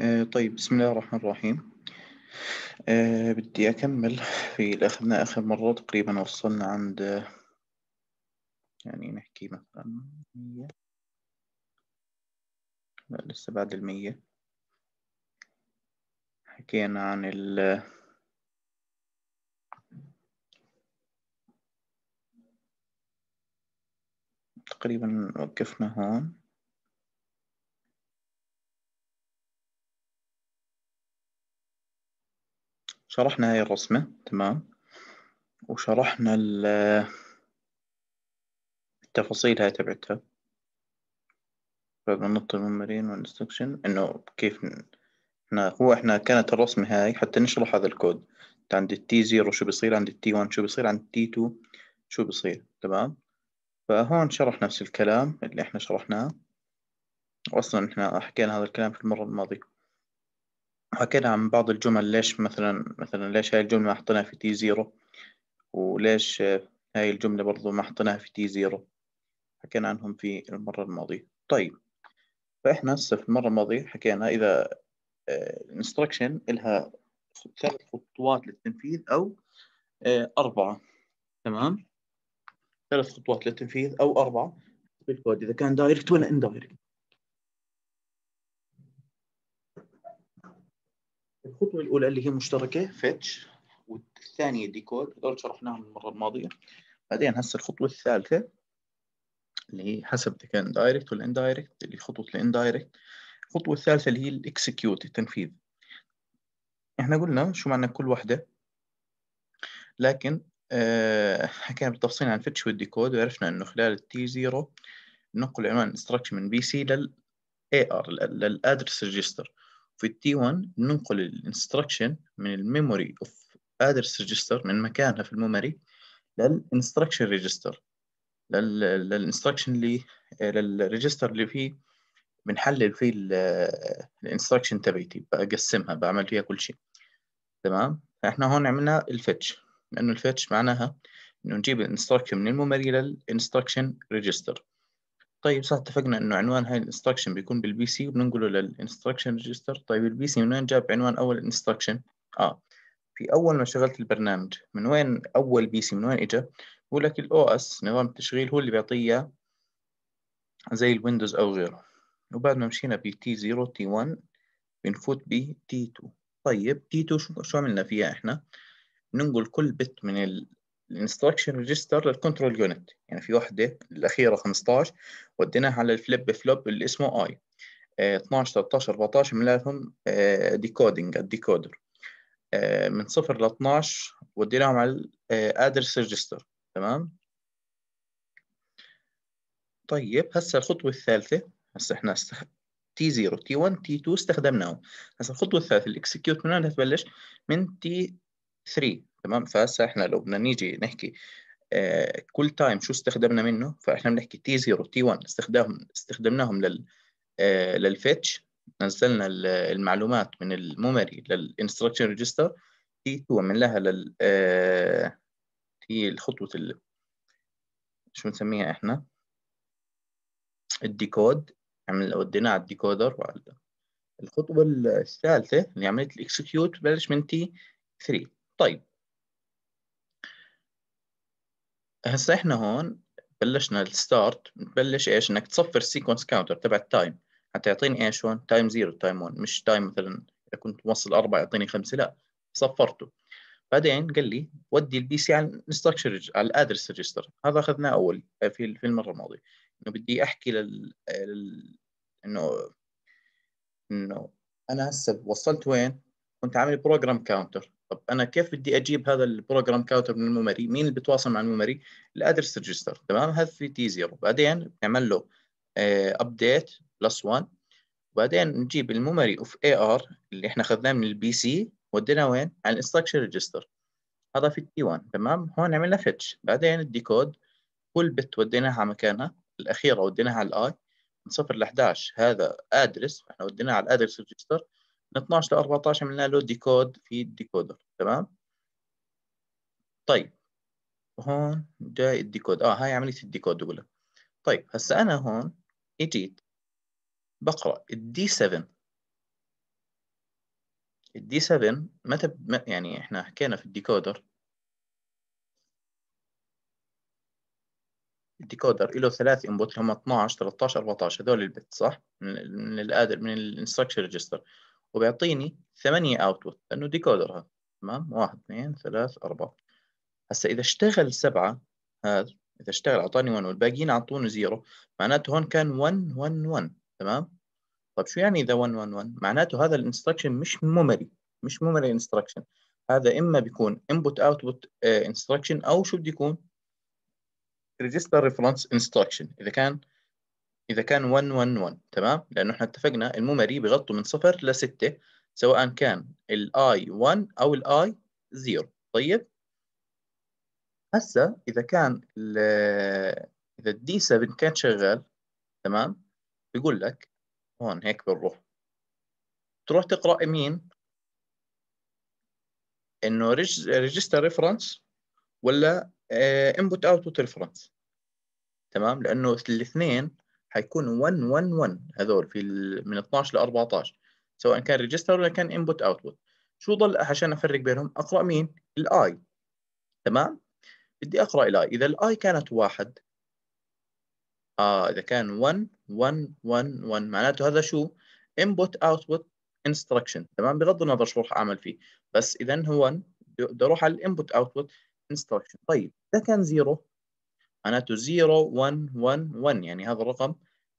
آه، طيب بسم الله الرحمن الرحيم أه بدي أكمل في اللي أخذنا آخر مرة تقريبا وصلنا عند يعني نحكي مثلا مية لا لسه بعد المية حكينا عن ال تقريبا وقفنا هون شرحنا هاي الرسمة تمام وشرحنا التفاصيل هاي تبعتها فبنط الممرين والانستكشن انه كيف احنا هو احنا كانت الرسمة هاي حتى نشرح هذا الكود عند التي زيرو شو بيصير عند التي 1 شو بيصير عند التي 2 شو بيصير تمام فهون شرح نفس الكلام اللي احنا شرحناه واصلا احنا حكينا هذا الكلام في المرة الماضية حكينا عن بعض الجمل ليش مثلا مثلا ليش هاي الجملة ما حطيناها في تي زيرو وليش هاي الجملة برضو ما حطيناها في تي زيرو حكينا عنهم في المرة الماضية طيب فإحنا هسه في المرة الماضية حكينا إذا الانستركشن آه، إلها ثلاث خطوات للتنفيذ أو آه، أربعة تمام ثلاث خطوات للتنفيذ أو أربعة بالكود إذا كان دايركت ولا اندايركت الخطوة الأولى اللي هي مشتركة فيتش والثانية ديكود هذول شرحناهم المرة الماضية بعدين هسه الخطوة الثالثة اللي هي حسب إذا كان دايركت ولا اندايركت اللي خطوة الاندايركت الخطوة الثالثة اللي هي الاكسكيوت التنفيذ احنا قلنا شو معنى كل وحدة لكن آه حكينا بالتفصيل عن فيتش والديكود وعرفنا انه خلال التي زيرو نقل عنوان instruction من بي سي لل AR للادرس ريجستر في t 1 ننقل الانستركشن من الميموري اوف ادرس ريجستر من مكانها في الميموري للانستركشن ريجستر للانستركشن اللي للريجستر اللي فيه بنحلل فيه الانستركشن تبعتي بقسمها بعمل فيها كل شيء تمام احنا هون عملنا الفتش لانه الفتش معناها انه نجيب الانستركشن من الميموري للانستركشن ريجستر طيب صح اتفقنا انه عنوان هاي الانستركشن بيكون بالبي سي وبننقله للانستركشن ريجستر طيب البي سي من وين جاب عنوان اول انستركشن اه في اول ما شغلت البرنامج من وين اول بي سي من وين اجى بقول لك الاو اس نظام التشغيل هو اللي بيعطيه زي الويندوز او غيره وبعد ما مشينا تي 0 تي 1 بنفوت ب تي 2 طيب تي 2 شو عملنا فيها احنا بننقل كل بت من الانستركشن ريجستر للكنترول يونت يعني في وحده الاخيره 15 وديناها على الفليب فلوب اللي اسمه اي 12 13 14 بنلاقيهم ديكودنج الديكودر من 0 ل 12 وديناهم على الادرس آه، ريجستر تمام طيب هسه الخطوه الثالثه هسه احنا تي 0 تي 1 تي 2 استخدمناهم هسه الخطوه الثالثه الاكسكيوت من تبلش من تي 3 تمام فهسه احنا لو بدنا نيجي نحكي آه، كل تايم شو استخدمنا منه فاحنا بنحكي تي 0 تي 1 استخدام استخدمناهم لل آه، للفيتش نزلنا المعلومات من الميموري للانستركشن ريجستر تي 2 عملناها لل آه، هي الخطوه ال... شو بنسميها احنا الديكود عمل وديناها على الديكودر وعلى الخطوه الثالثه اللي عملت الاكسكيوت بلش من تي 3 طيب هسا احنا هون بلشنا الستارت بلش ايش انك تصفر السيكونس كاونتر تبع التايم حتى يعطيني ايش هون تايم زيرو تايم 1 مش تايم مثلا اذا كنت موصل اربعه يعطيني خمسه لا صفرته بعدين قال لي ودي البي سي على الانستركشن على الادرس ريجستر هذا اخذناه اول في في المره الماضيه انه بدي احكي لل, لل... انه انه انا هسه وصلت وين كنت عامل بروجرام كاونتر طب انا كيف بدي اجيب هذا البروجرام كاوتر من الميموري مين اللي بيتواصل مع الميموري الادرس ريجستر تمام هذا في تي 0 بعدين بنعمل له ابديت بلس 1 وبعدين نجيب الميموري اوف اي ار اللي احنا اخذناه من البي سي وديناه وين على الانستراكشن ريجستر هذا في تي 1 تمام هون عملنا فتش بعدين الديكود كل بت وديناها على مكانها الاخيره وديناها على الاي من 0 ل 11 هذا ادرس احنا وديناه على الادرس ريجستر من 12 ل 14 عملنا له ديكود في الديكودر تمام طيب هون جاي الديكود اه هاي عمليه الديكود بقول لك طيب هسا انا هون اجيت بقرا الدي 7 الدي 7 متى يعني احنا حكينا في الديكودر الديكودر له ثلاث انبوت اللي هم 12 13 14 هذول البت صح من من الادر من الانستركشن ريجستر وبيعطيني ثمانية اوتبوت لانه ديكودر هذا تمام واحد اثنين ثلاث اربعة هسا اذا اشتغل سبعة هذا اذا اشتغل اعطاني 1 والباقيين اعطوني 0 معناته هون كان 1 1 1 تمام طيب شو يعني اذا 1 1 1 معناته هذا الانستركشن مش ميموري مش ميموري انستركشن هذا اما بيكون انبوت اوتبوت انستركشن او شو بده يكون ريجستر ريفرنس انستركشن اذا كان إذا كان 1 1 1 تمام لأنه إحنا اتفقنا الممري بغطوا من صفر لستة سواء كان الـ i 1 أو الـ i 0 طيب هسا إذا كان الـ إذا الـ d 7 كان شغال تمام بيقول لك هون هيك بنروح تروح تقرأ مين؟ إنه ريجستر ريفرنس ولا انبوت اوتبوت ريفرنس تمام لأنه الاثنين حيكون 1 1 1 هذول في من 12 ل 14 سواء كان ريجستر ولا كان انبوت اوتبوت شو ضل عشان افرق بينهم اقرا مين الاي تمام بدي اقرا الاي اذا الاي كانت واحد اه اذا كان 1 1 1 1 معناته هذا شو انبوت اوتبوت instruction تمام بغض النظر شو راح اعمل فيه بس اذا هو بدي اروح على الانبوت اوتبوت instruction طيب اذا كان 0 معناته 0 1 1 1 يعني هذا الرقم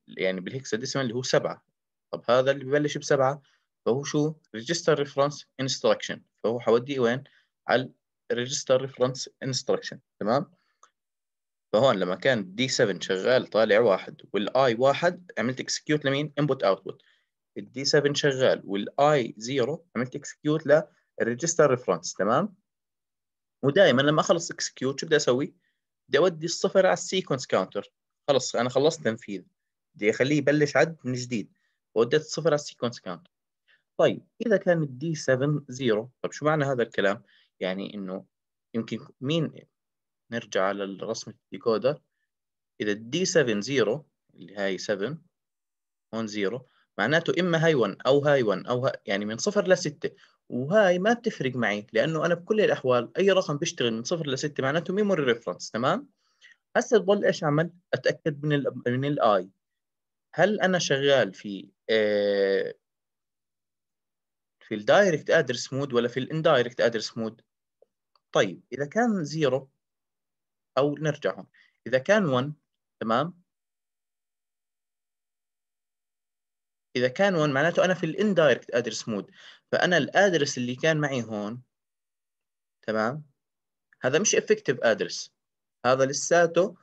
يعني بالهكساديسيمال اللي هو سبعة طب هذا اللي ببلش بسبعة فهو شو ريجستر ريفرنس انستركشن فهو حوديه وين على الريجستر ريفرنس انستركشن تمام فهون لما كان الدي 7 شغال طالع واحد والاي واحد عملت اكسكيوت لمين انبوت اوتبوت الدي 7 شغال والاي 0 عملت اكسكيوت للريجستر ريفرنس تمام ودائما لما اخلص اكسكيوت شو بدي اسوي بدي اودي الصفر على السيكونس كاونتر خلص انا خلصت تنفيذ بدي اخليه يبلش عد من جديد وديت الصفر على السيكونس كاونت طيب اذا كان الدي 7 0 طب شو معنى هذا الكلام يعني انه يمكن مين نرجع على الرسم الديكودر اذا الدي 7 0 اللي هاي 7 هون 0 معناته اما هاي 1 او هاي 1 او هاي يعني من صفر ل 6 وهاي ما بتفرق معي لانه انا بكل الاحوال اي رقم بيشتغل من صفر ل 6 معناته ميموري ريفرنس تمام هسه بضل ايش اعمل؟ اتاكد من ال من الاي هل انا شغال في آه، في الدايركت ادرس مود ولا في الاندايركت ادرس مود طيب اذا كان زيرو او نرجع هون اذا كان 1 تمام اذا كان 1 معناته انا في الاندايركت ادرس مود فانا الادرس اللي كان معي هون تمام هذا مش افكتيف ادرس هذا لساته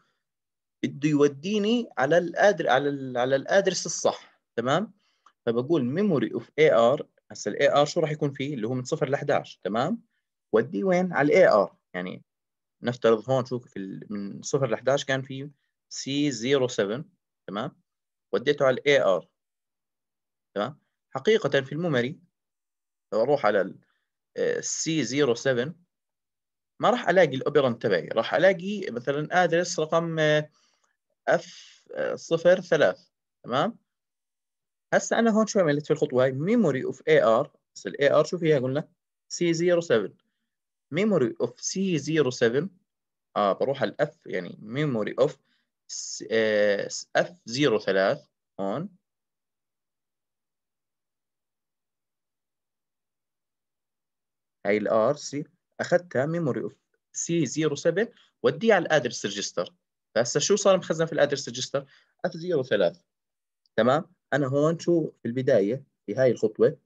بده يوديني على الادر على الـ على الادرس الصح تمام فبقول ميموري اوف اي ار هسه الاي ار شو راح يكون فيه اللي هو من 0 ل 11 تمام ودي وين على الاي ار يعني نفترض هون شوف في من 0 ل 11 كان في سي 07 تمام وديته على الاي ار تمام حقيقه في الميموري لو اروح على السي 07 آه، ما راح الاقي الاوبرنت تبعي راح الاقي مثلا ادرس رقم آه، اف آه، صفر ثلاث تمام هسه انا هون شو عملت في الخطوه هاي ميموري اوف اي ار بس الاي ار شو فيها قلنا سي 07 ميموري اوف سي 07 اه بروح على الاف يعني ميموري اوف اف 03 هون هاي الار سي اخذتها ميموري اوف سي 07 وديها على الادرس ريجستر فهسه شو صار مخزن في الادرس ريجستر؟ 003 تمام؟ انا هون شو في البدايه في هاي الخطوه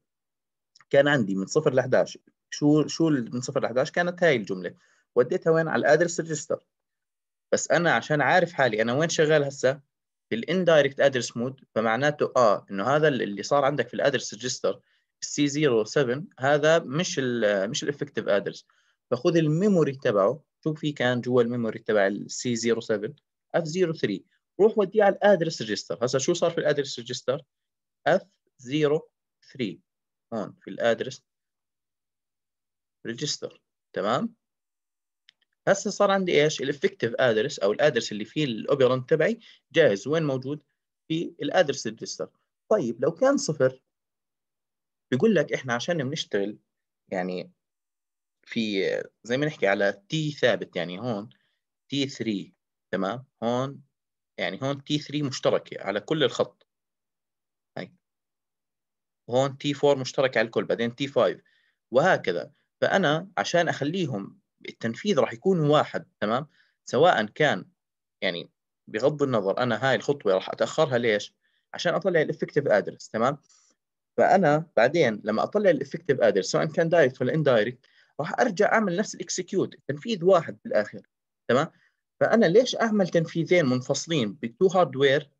كان عندي من 0 ل 11 شو شو من 0 ل 11 كانت هاي الجمله وديتها وين على الادرس ريجستر بس انا عشان عارف حالي انا وين شغال هسه في الاندايركت ادرس مود فمعناته اه انه هذا اللي صار عندك في الادرس ريجستر السي 07 هذا مش الـ مش الافكتيف ادرس فخذ الميموري تبعه في كان جوا الميموري تبع السي 07 اف 03 روح وديه على الادرس ريجستر هسا شو صار في الادرس ريجستر اف 03 هون في الادرس ريجستر تمام هسا صار عندي ايش الافكتيف ادرس او الادرس اللي فيه الاوبرنت تبعي جاهز وين موجود في الادرس ريجستر طيب لو كان صفر بيقول لك احنا عشان بنشتغل يعني في زي ما نحكي على تي ثابت يعني هون تي 3 تمام هون يعني هون تي 3 مشتركة على كل الخط هاي هون تي 4 مشتركة على الكل بعدين تي 5 وهكذا فأنا عشان أخليهم التنفيذ راح يكون واحد تمام سواء كان يعني بغض النظر أنا هاي الخطوة راح أتأخرها ليش؟ عشان أطلع الإفكتيف أدرس تمام؟ فأنا بعدين لما أطلع الإفكتيف أدرس سواء كان دايركت ولا إندايركت راح ارجع اعمل نفس الاكسكيوت تنفيذ واحد بالاخر تمام فانا ليش اعمل تنفيذين منفصلين بتو هاردوير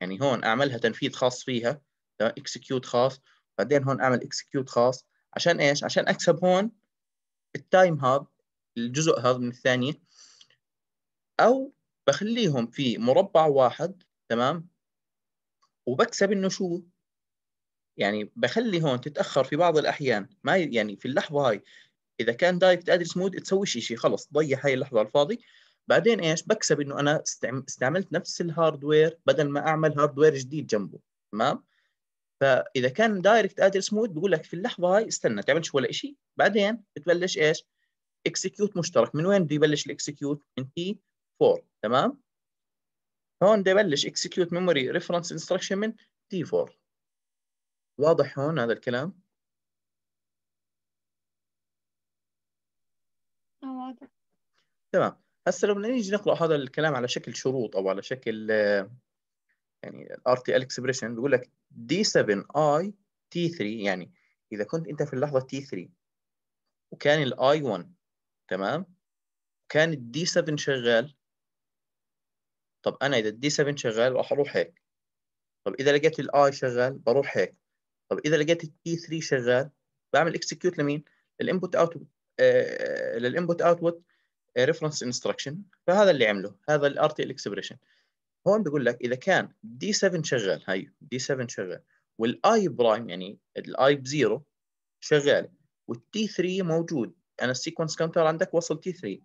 يعني هون اعملها تنفيذ خاص فيها تمام اكسكيوت خاص بعدين هون اعمل اكسكيوت خاص عشان ايش عشان اكسب هون التايم هاب الجزء هذا من الثانيه او بخليهم في مربع واحد تمام وبكسب انه شو يعني بخلي هون تتاخر في بعض الاحيان ما يعني في اللحظه هاي اذا كان دايركت ادرس مود تسوي شيء شيء خلص ضيع هاي اللحظه على الفاضي بعدين ايش بكسب انه انا استعملت نفس الهاردوير بدل ما اعمل هاردوير جديد جنبه تمام فاذا كان دايركت ادرس مود بقول لك في اللحظه هاي استنى تعملش ولا شيء بعدين بتبلش ايش اكسكيوت مشترك من وين بده يبلش الاكسكيوت من تي 4 تمام هون بده يبلش اكسكيوت ميموري ريفرنس انستركشن من تي 4 واضح هون هذا الكلام تمام هسه لو بدنا نيجي نقرا هذا الكلام على شكل شروط او على شكل آه، يعني الار تي ال اكسبريشن بيقول لك دي 7 اي تي 3 يعني اذا كنت انت في اللحظه تي 3 وكان الاي 1 تمام وكان الدي 7 شغال طب انا اذا الدي 7 شغال راح اروح هيك طب اذا لقيت الاي شغال بروح هيك طب اذا لقيت التي 3 شغال بعمل اكسكيوت لمين؟ للانبوت اوتبوت للانبوت اوتبوت ريفرنس انستركشن فهذا اللي عمله هذا الار تي ال اكسبريشن هون بقول لك اذا كان دي 7 شغال هي دي 7 شغال والاي برايم يعني الاي ب 0 شغال والتي 3 موجود انا السيكونس كاونتر عندك وصل تي 3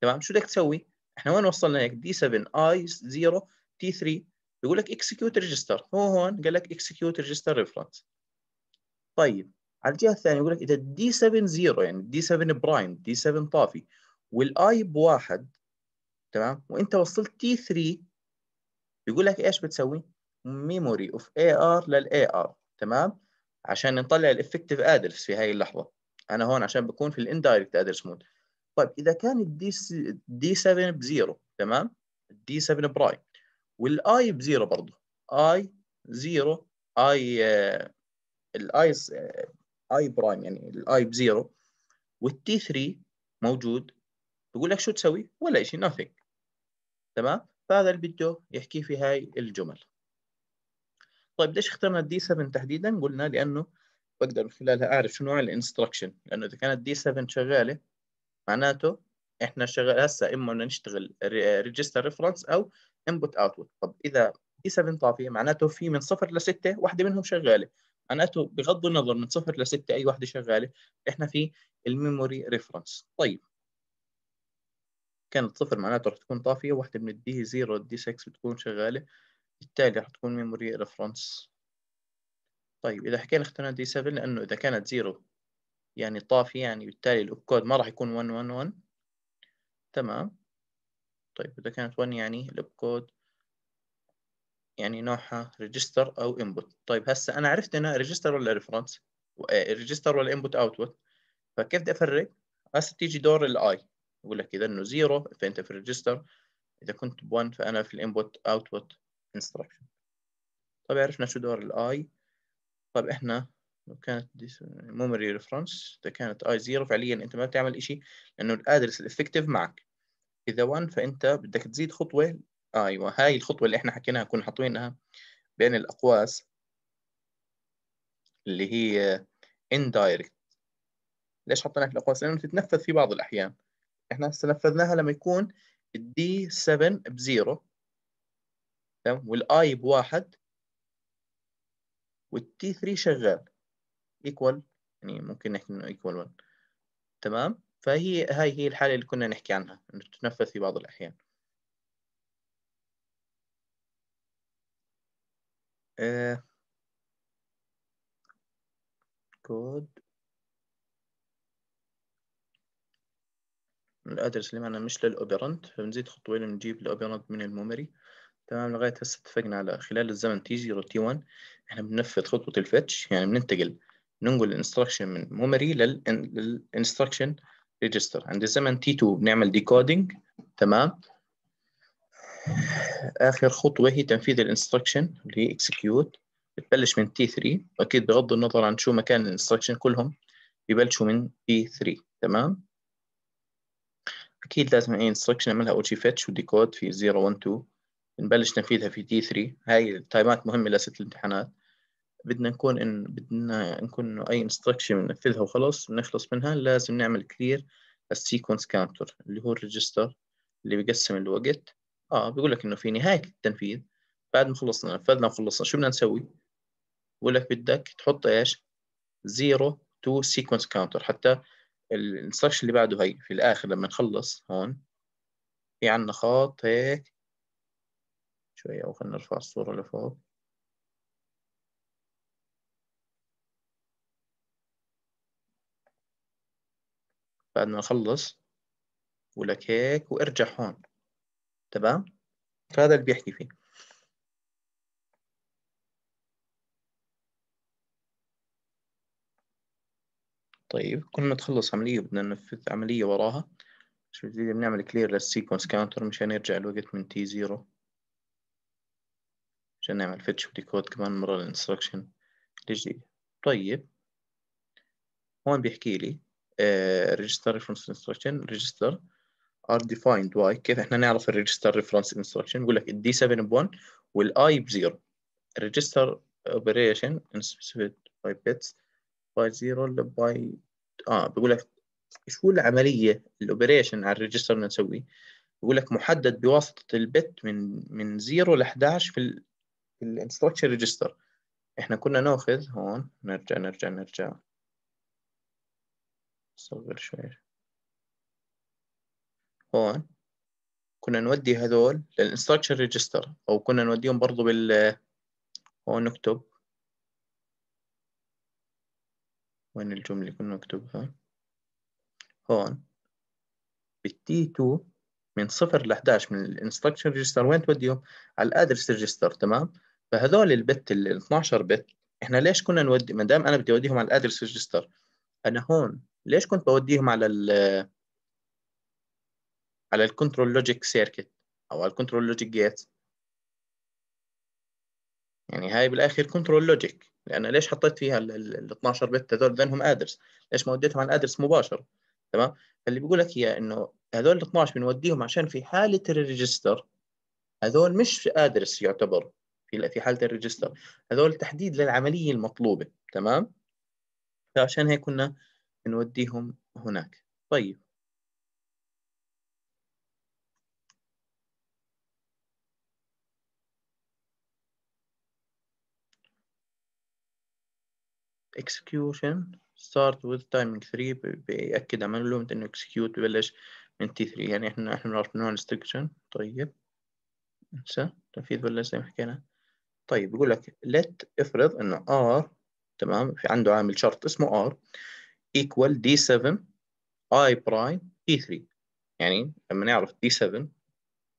تمام شو بدك تسوي؟ احنا وين وصلنا هيك دي 7 اي 0 تي 3 بيقول لك اكسكيوت ريجستر هو هون قال لك اكسكيوت ريجستر ريفرنس طيب على الجهه الثانيه يقول لك اذا الدي 7 0 يعني الدي 7 برايم دي 7 طافي والاي بواحد تمام وانت وصلت تي 3 بيقول لك ايش بتسوي؟ ميموري اوف اي ار للاي ار تمام؟ عشان نطلع الافكتيف ادرس في هاي اللحظه انا هون عشان بكون في الاندايركت ادرس مود طيب اذا كان الدي دي 7 بزيرو تمام؟ الدي 7 برايم والاي بزيرو برضه اي زيرو اي الاي اي برايم يعني الاي بزيرو والتي 3 موجود بقول لك شو تسوي؟ ولا شيء nothing تمام؟ فهذا اللي بده يحكي في هاي الجمل طيب ليش اخترنا الدي 7 تحديدا؟ قلنا لانه بقدر من خلالها اعرف شو نوع الانستركشن لانه اذا كانت دي 7 شغاله معناته احنا شغال هسه اما بدنا نشتغل ريجستر ريفرنس او انبوت اوتبوت طب اذا دي 7 طافيه معناته في من صفر ل 6 واحده منهم شغاله معناته بغض النظر من صفر ل 6 اي واحده شغاله احنا في الميموري ريفرنس طيب كانت صفر معناته راح تكون طافية واحدة من الدي زيرو الدي 6 بتكون شغالة بالتالي راح تكون ميموري ريفرنس طيب إذا حكينا اخترنا دي 7 لأنه إذا كانت زيرو يعني طافية يعني بالتالي الأبكود ما راح يكون 111 تمام طيب إذا كانت 1 يعني الأبكود يعني نوعها ريجستر أو انبوت طيب هسا أنا عرفت أنها ريجستر ولا ريفرنس ريجستر آه، ولا انبوت اوتبوت فكيف بدي أفرق هسا تيجي دور الآي يقول لك اذا انه زيرو فانت في الريجستر اذا كنت ب1 فانا في الانبوت اوتبوت انستركشن طيب عرفنا شو دور الاي طيب احنا لو كانت ميموري ريفرنس اذا كانت اي زيرو فعليا انت ما بتعمل شيء لانه الادرس الافكتيف معك اذا 1 فانت بدك تزيد خطوه ايوه هاي الخطوه اللي احنا حكيناها كنا حاطينها بين الاقواس اللي هي indirect ليش حطيناها في الاقواس لانه تتنفذ في بعض الاحيان احنا هسه لما يكون الدي 7 بزيرو تمام والاي بواحد والتي 3 شغال ايكوال يعني ممكن نحكي انه ايكوال 1 تمام فهي هاي هي الحاله اللي كنا نحكي عنها انه تتنفذ في بعض الاحيان كود آه. الادرس اللي معنا مش للاوبرانت فبنزيد خطوة نجيب الاوبرانت من الميموري تمام لغاية هسه اتفقنا على خلال الزمن تي 0 تي 1 احنا بننفذ خطوة الفيتش يعني بننتقل ننقل الانستركشن من ميموري للانستركشن ريجستر عند الزمن تي 2 بنعمل ديكودينج تمام اخر خطوه هي تنفيذ الانستركشن اللي هي اكسكيوت بتبلش من تي 3 واكيد بغض النظر عن شو مكان الانستركشن كلهم ببلشوا من تي 3 تمام أكيد لازم أي instruction نعملها أول شي fetch وديكود في 0 1 2 نبلش تنفيذها في تي 3 هاي التايمات مهمة لست الامتحانات بدنا نكون إن بدنا نكون إنه أي instruction بننفذها وخلص بنخلص منها لازم نعمل clear السيكونس كاونتر اللي هو الريجستر اللي بيقسم الوقت اه بيقول لك انه في نهايه التنفيذ بعد ما خلصنا نفذنا وخلصنا شو بدنا نسوي؟ بقول لك بدك تحط ايش؟ 0 2 سيكونس كاونتر حتى الانستراكشن اللي بعده هي في الاخر لما نخلص هون في عندنا خط هيك شوية او خلينا نرفع الصورة لفوق بعد ما نخلص ولك هيك وارجع هون تمام هذا اللي بيحكي فيه طيب كل ما تخلص عملية بدنا ننفذ عملية وراها شو بدي بنعمل كلير للسيكونس كاونتر مشان يرجع الوقت من تي زيرو مشان نعمل فتش وديكود كمان مرة الانستركشن الجديدة طيب هون بيحكي لي ريجستر ريفرنس انستركشن ريجستر ار ديفايند واي كيف احنا نعرف الريجستر ريفرنس انستركشن بقول لك الدي 7 ب1 والاي ب0 الريجستر اوبريشن انسبيسيفايد باي بيتس باي زيرو الا باي اه بيقول لك شو العمليه الاوبريشن على الريجستر اللي نسويه بيقول لك محدد بواسطه البت من من 0 ل 11 في في الانستركشن ريجستر احنا كنا ناخذ هون نرجع نرجع نرجع صغر شوي هون كنا نودي هذول للانستركشن ريجستر او كنا نوديهم برضو بال هون نكتب وين الجملة كنا نكتبها هون بالتي 2 من صفر ل 11 من الانستركشن ريجستر وين توديهم؟ على الادرس ريجستر تمام؟ فهذول البت ال 12 بت احنا ليش كنا نودي ما دام انا بدي اوديهم على الادرس ريجستر انا هون ليش كنت بوديهم على ال على الكنترول لوجيك سيركت او على الكنترول لوجيك جيتس؟ يعني هاي بالاخر كنترول لوجيك لانه ليش حطيت فيها ال 12 بت هذول لانهم ادرس ليش ما وديتهم على الادرس مباشر تمام فاللي بقول لك اياه انه هذول ال 12 بنوديهم عشان في حاله الريجستر هذول مش ادرس يعتبر في في حاله الريجستر هذول تحديد للعمليه المطلوبه تمام فعشان هيك كنا نوديهم هناك طيب execution start with timing 3 بيأكد عمل لهم انه execute ببلش من T3 يعني احنا احنا بنعرف نوع instruction طيب انسى تنفيذ بلش زي ما حكينا طيب بقول لك let افرض انه R تمام في عنده عامل شرط اسمه R equal D7 I prime e T3 يعني لما نعرف D7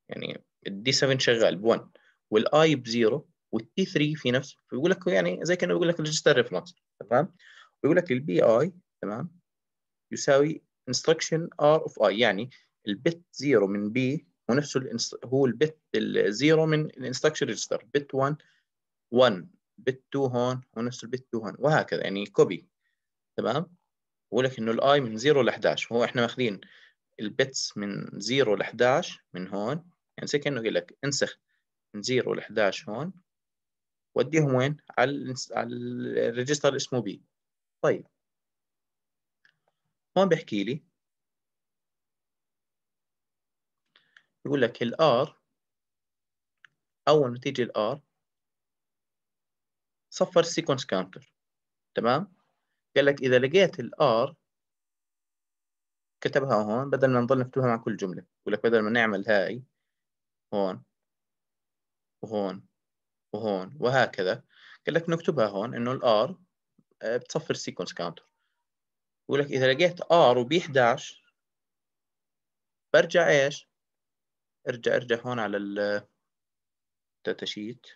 يعني d 7 شغال ب 1 والI ب 0 والt e 3 في نفس بيقول لك يعني زي كانه بيقول لك ريجستر ريفرنس تمام ويقول لك البي اي تمام يساوي instruction r of i يعني البت 0 من بي هو نفسه هو البت الزيرو من الانستركشن ريجستر بت 1 1 بت 2 هون هو نفس البت 2 هون وهكذا يعني كوبي تمام بقول لك انه الاي من 0 ل 11 هو احنا ماخذين البتس من 0 ل 11 من هون يعني زي كانه يقول لك انسخ من 0 ل 11 هون وديهم وين؟ على الريجستر اسمه بي طيب هون بيحكي لي يقول لك الار اول ما تيجي الار صفر سيكونس كاونتر تمام قال لك اذا لقيت الار كتبها هون بدل ما نضل نكتبها مع كل جمله يقول لك بدل ما نعمل هاي هون وهون وهون وهكذا قال لك نكتبها هون انه الار آه، بتصفر سيكونس كاونتر بقول لك اذا لقيت ار وبي 11 برجع ايش؟ ارجع ارجع هون على الداتا شيت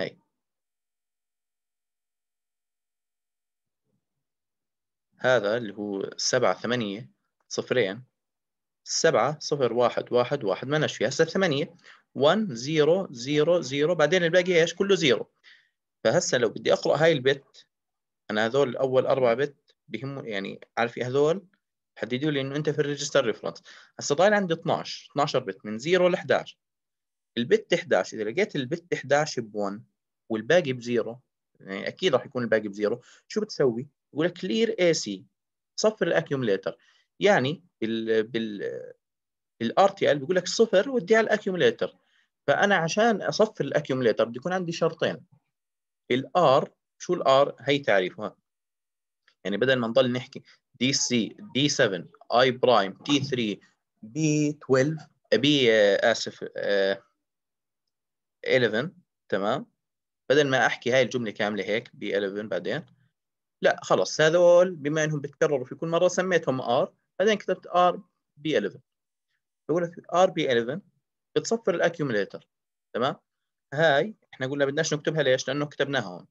هي هذا اللي هو 7 8 صفرين 7 0 1 1 1 ما فيها هسه 8 1 0 0 0 بعدين الباقي ايش كله 0 فهسه لو بدي اقرا هاي البت انا هذول اول اربع بت بهم يعني عارف إيه هذول حددوا لي انه انت في الريجستر ريفرنس هسه ضايل عندي 12 12 بت من 0 ل 11 البت 11 اذا لقيت البت 11 ب 1 والباقي ب 0 يعني اكيد راح يكون الباقي ب 0 شو بتسوي؟ بقول لك كلير اي سي صفر الاكيوميليتر يعني بال بال الار تي ال بيقول لك صفر ودي على الاكيوميليتر فانا عشان اصفر الاكيوميليتر بده يكون عندي شرطين الار شو الار هي تعريفها يعني بدل ما نضل نحكي دي سي دي 7 اي برايم تي 3 بي 12 بي اسف آه 11 تمام بدل ما احكي هاي الجمله كامله هيك بي 11 بعدين لا خلص هذول بما انهم بتكرروا في كل مره سميتهم ار بعدين كتبت ار بي 11 بقول لك ار بي 11 بتصفر الاكيوميليتر تمام هاي احنا قلنا بدناش نكتبها ليش لانه كتبناها هون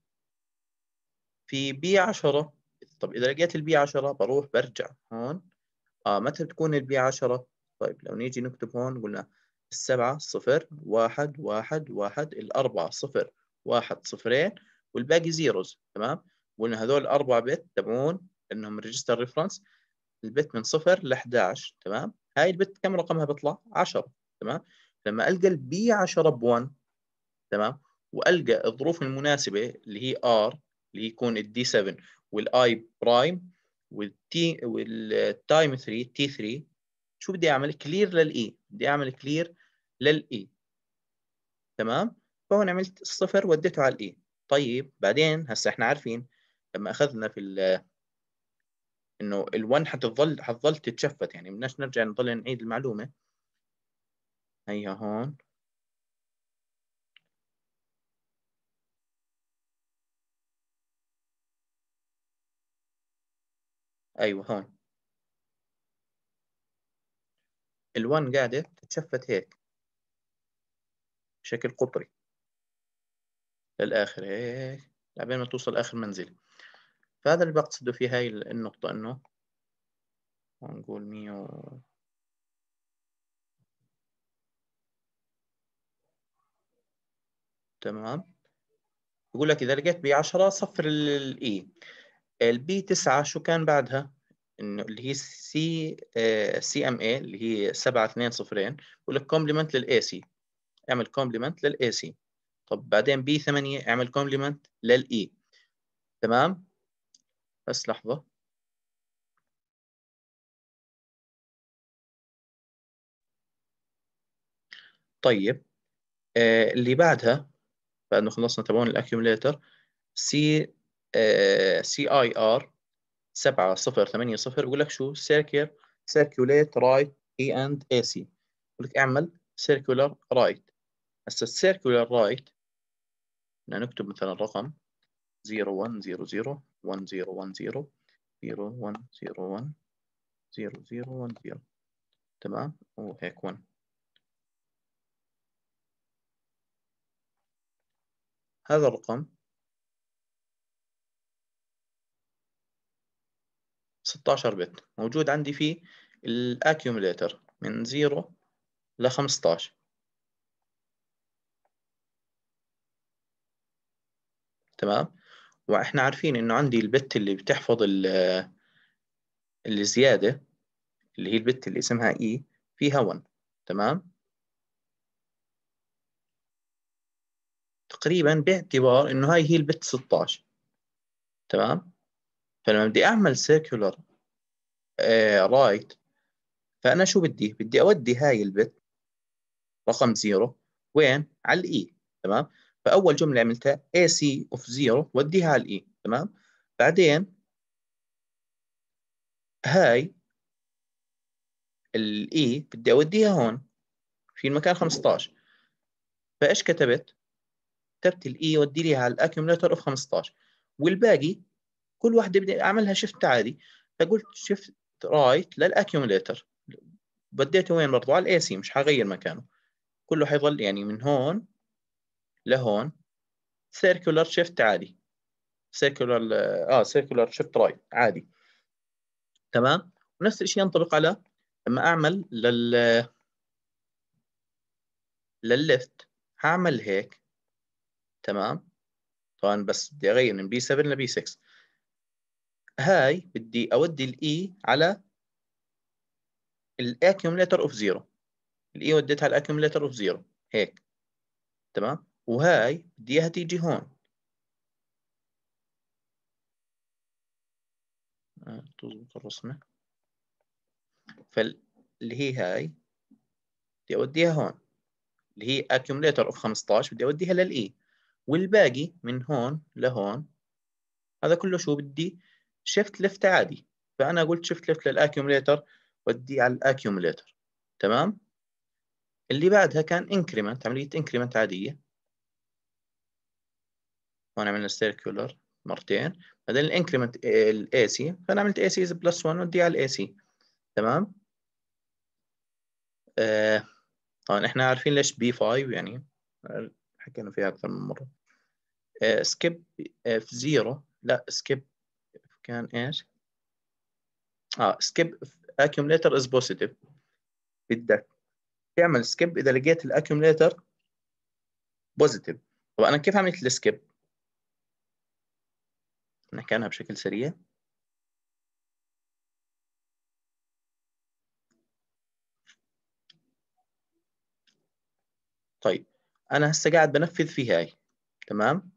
في بي 10 طب اذا لقيت البي 10 بروح برجع هون اه متى بتكون البي 10 طيب لو نيجي نكتب هون قلنا السبعة صفر واحد واحد واحد الأربعة صفر واحد صفرين والباقي زيروز تمام قلنا هذول الأربعة بت تبعون إنهم ريجستر ريفرنس البت من صفر ل 11 تمام هاي البت كم رقمها بيطلع 10 تمام لما القى البي 10 ب 1 تمام والقى الظروف المناسبه اللي هي ار اللي يكون الدي 7 والاي برايم والتي والتايم 3 تي 3 شو بدي اعمل كلير للاي e، بدي اعمل كلير للاي e، تمام فهون عملت الصفر وديته على الاي e. طيب بعدين هسه احنا عارفين لما اخذنا في انه ال1 حتظل حتظل تتشفت يعني بدناش نرجع نضل نعيد المعلومه هيا هون ايوه هون ال1 قاعده تتشفت هيك بشكل قطري للاخر هيك لعبين ما توصل اخر منزله فهذا اللي بقصده في هاي النقطة إنه نقول مية و... تمام يقول لك إذا لقيت بي 10 صفر E البي 9 شو كان بعدها؟ إنه اللي هي سي سي ام اي اللي هي 7 2 صفرين بقول لك كومبلمنت للاي سي اعمل كومبلمنت للاي سي طب بعدين بي 8 اعمل كومبلمنت للاي e. تمام بس لحظة طيب آه اللي بعدها بعد ما خلصنا تبعون الاكيوميليتر سي سي اي ار 7080 يقول لك شو سيركل سيركيوليت رايت اي اند اي سي يقول لك اعمل سيركولار رايت هسه السيركولار رايت بدنا نكتب مثلا رقم 0100 1010 تمام وهيك 1 هذا الرقم 16 بت موجود عندي في الاكيوميليتر من 0 ل 15 تمام واحنا عارفين انه عندي البت اللي بتحفظ ال الزيادة اللي هي البت اللي اسمها E فيها 1 تمام تقريبا باعتبار انه هاي هي البت 16 تمام فلما بدي اعمل سيركولر رايت آه، فانا شو بدي بدي اودي هاي البت رقم 0 وين على الاي e، تمام فاول جمله عملتها اي سي اوف وديها على الاي e، تمام بعدين هاي الاي e بدي اوديها هون في المكان 15 فايش كتبت؟ كتبت الاي e ودي ليها على الاكيوميتر اوف 15 والباقي كل واحده بدي اعملها شيفت عادي فقلت شيفت رايت للاكيوميتر بديته وين برضه على الاي سي مش حغير مكانه كله حيظل يعني من هون لهون سيركولر شيفت عادي سيركولر اه سيركولر شيفت رايت عادي تمام ونفس الشيء ينطبق على لما اعمل لل للليفت هعمل هيك تمام طبعا بس بدي اغير من بي 7 لبي 6 هاي بدي اودي الاي e على الاكيوميليتر اوف زيرو الاي وديتها على الاكيوميليتر اوف زيرو هيك تمام وهاي بديها تيجي هون آه، تظبط الرسمة فاللي هي هاي بدي أوديها هون اللي هي accumulator of 15 بدي أوديها للإي والباقي من هون لهون هذا كله شو بدي شيفت ليفت عادي فأنا قلت شيفت ليفت للأكيوميليتر ودي على الأكيوميليتر تمام اللي بعدها كان increment عملية increment عادية هون عملنا سيركولر مرتين بعدين الانكريمنت الاي سي فانا عملت اي سي از بلس 1 ودي على الاي سي تمام آه طبعا احنا عارفين ليش بي 5 يعني حكينا فيها اكثر من مره سكيب اف 0 لا سكيب كان ايش اه سكيب accumulator از بوزيتيف بدك تعمل سكيب اذا لقيت الاكيوميتر بوزيتيف طب انا كيف عملت السكيب نحكي عنها بشكل سريع طيب انا هسه قاعد بنفذ في هاي تمام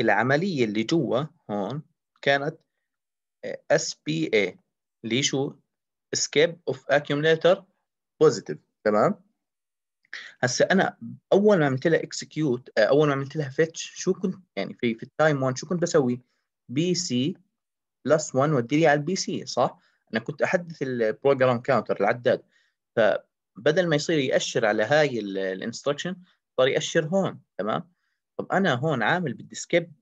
العمليه اللي جوا هون كانت اس بي اي اللي شو اسكيب اوف accumulator بوزيتيف تمام هسه انا اول ما عملت لها اكسكيوت آه، اول ما عملت لها فيتش شو كنت يعني في في التايم 1 شو كنت بسوي؟ بي سي بلس 1 ودي لي على البي سي صح؟ انا كنت احدث البروجرام كاونتر العداد فبدل ما يصير ياشر على هاي الانستركشن صار ياشر هون تمام؟ طب انا هون عامل بدي سكيب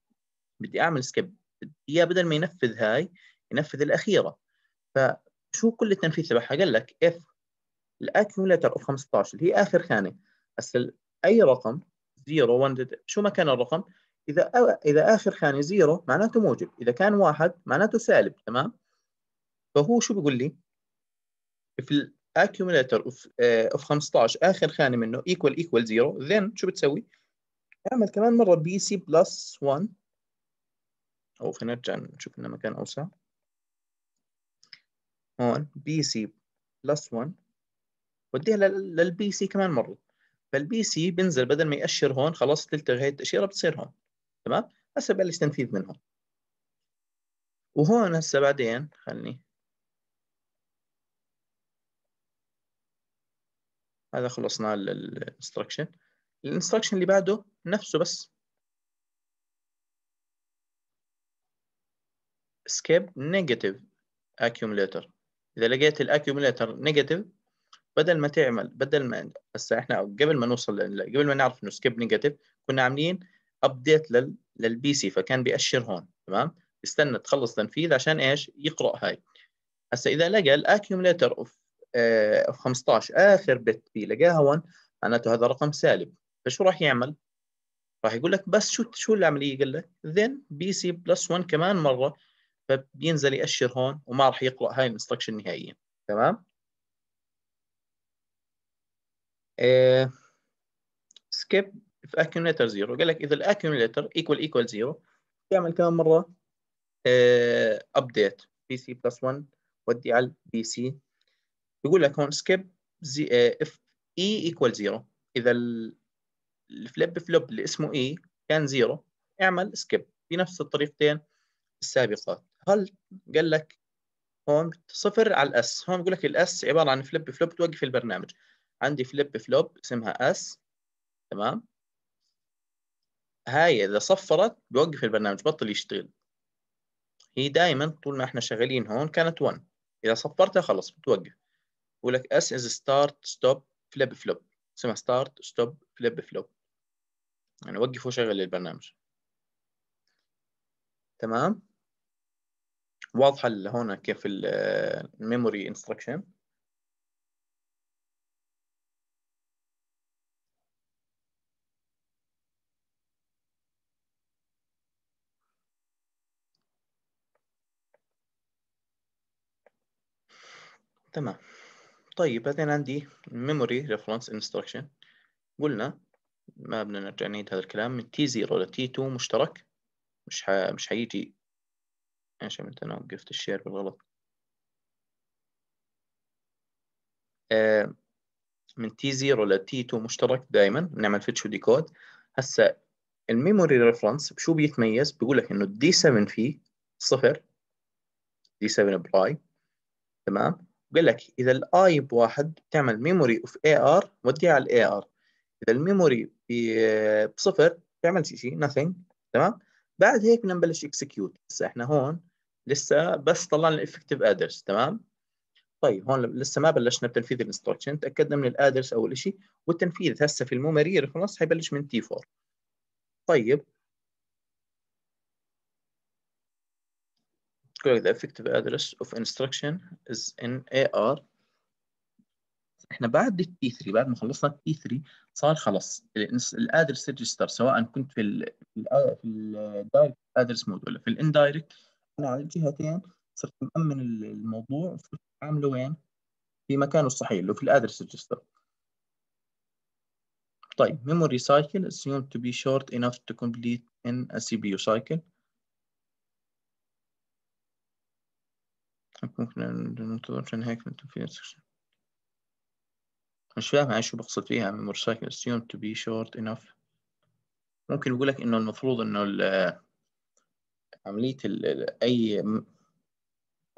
بدي اعمل سكيب اياه بدل ما ينفذ هاي ينفذ الاخيره فشو كل التنفيذ تبعها؟ قال لك اف الاكيوليتر اوف 15 اللي هي اخر خانه هسه اي رقم 0 1 شو ما كان الرقم إذا إذا آخر خانة زيرو معناته موجب إذا كان واحد معناته سالب تمام فهو شو بيقول لي في الاكيوميليتر اوف اوف 15 آخر خانة منه ايكوال ايكوال زيرو ذن شو بتسوي اعمل كمان مرة بي سي بلس 1 أو خلينا نرجع نشوف لنا مكان أوسع هون بي سي بلس 1 وديها للبي سي كمان مرة فالبي سي بنزل بدل ما يأشر هون خلاص تلتغي التأشيرة بتصير هون تمام هسه بلش تنفيذ منهم وهون هسه بعدين خلني هذا خلصنا الانستركشن الانستركشن اللي بعده نفسه بس سكيب نيجاتيف اكيوميليتر اذا لقيت الاكيوميليتر نيجاتيف بدل ما تعمل بدل ما هسه احنا قبل ما نوصل قبل ما نعرف انه سكيب نيجاتيف كنا عاملين ابديت لل للبي سي فكان بيأشر هون تمام استنى تخلص تنفيذ عشان ايش يقرا هاي هسا اذا لقى الاكيوميتر اوف اوف آه، 15 اخر بت بي لقاها 1 معناته هذا رقم سالب فشو راح يعمل؟ راح يقول لك بس شو شو العمليه قال لك؟ ذن بي سي بلس 1 كمان مره فبينزل يأشر هون وما راح يقرا هاي الانستركشن النهائيه تمام؟ سكيب آه، في accumulator zero قال لك اذا الاكيوميليتر equal equal zero تعمل كم مره ابديت بي سي بلس 1 ودي على بي سي بيقول لك هون سكيب اف اي ايكوال zero اذا الفليب فلوب اللي اسمه اي e كان zero اعمل سكيب بنفس الطريقتين السابقات هل قال لك هون صفر على الاس هون بقول لك الاس عباره عن فليب فلوب توقف البرنامج عندي فليب فلوب اسمها اس تمام هاي اذا صفرت بوقف البرنامج بطل يشتغل هي دائما طول ما احنا شغالين هون كانت 1 اذا صفرتها خلص بتوقف بقول لك اس از ستارت ستوب فليب فلوب اسمها ستارت ستوب فليب فلوب يعني وقف وشغل البرنامج تمام واضحه هون كيف الميموري instruction تمام طيب بعدين عندي memory reference instruction قلنا ما بدنا نرجع نعيد هذا الكلام من T0 ل T2 مشترك مش ح... مش حيجي ايش عملت انا وقفت الشير بالغلط آه من T0 ل T2 مشترك دائما نعمل فيتش وديكود هسا الميموري ريفرنس بشو بيتميز بيقول لك انه d 7 فيه صفر d 7 براي تمام بقول لك اذا الاي بواحد بتعمل ميموري اوف اي ار وديها على الاي ار اذا الميموري بصفر بتعمل شيء شيء nothing تمام بعد هيك بدنا نبلش اكسكيوت هسه احنا هون لسه بس طلعنا الافكتيف ادرس تمام طيب هون لسه ما بلشنا بتنفيذ الانستركشن تاكدنا من الادرس اول شيء والتنفيذ هسه في الميموري ريفرنس حيبلش من تي 4 طيب تقول لك the effective address of instruction is in AR احنا بعد e t 3 بعد ما خلصنا e t 3 صار خلاص الادرس ريجستر سواء كنت في ال في الدايركت ادرس مود ولا في الاندايركت انا على الجهتين صرت مأمن الموضوع صرت عامله وين؟ في مكانه الصحيح اللي هو في الادرس ريجستر طيب memory cycle assumed to be short enough to complete in a CPU cycle ممكن ننتظر عشان هيك مش فاهم ايش شو بقصد فيها من motorcycle assumed to be short enough ممكن يقول لك انه المفروض انه عملية ال اي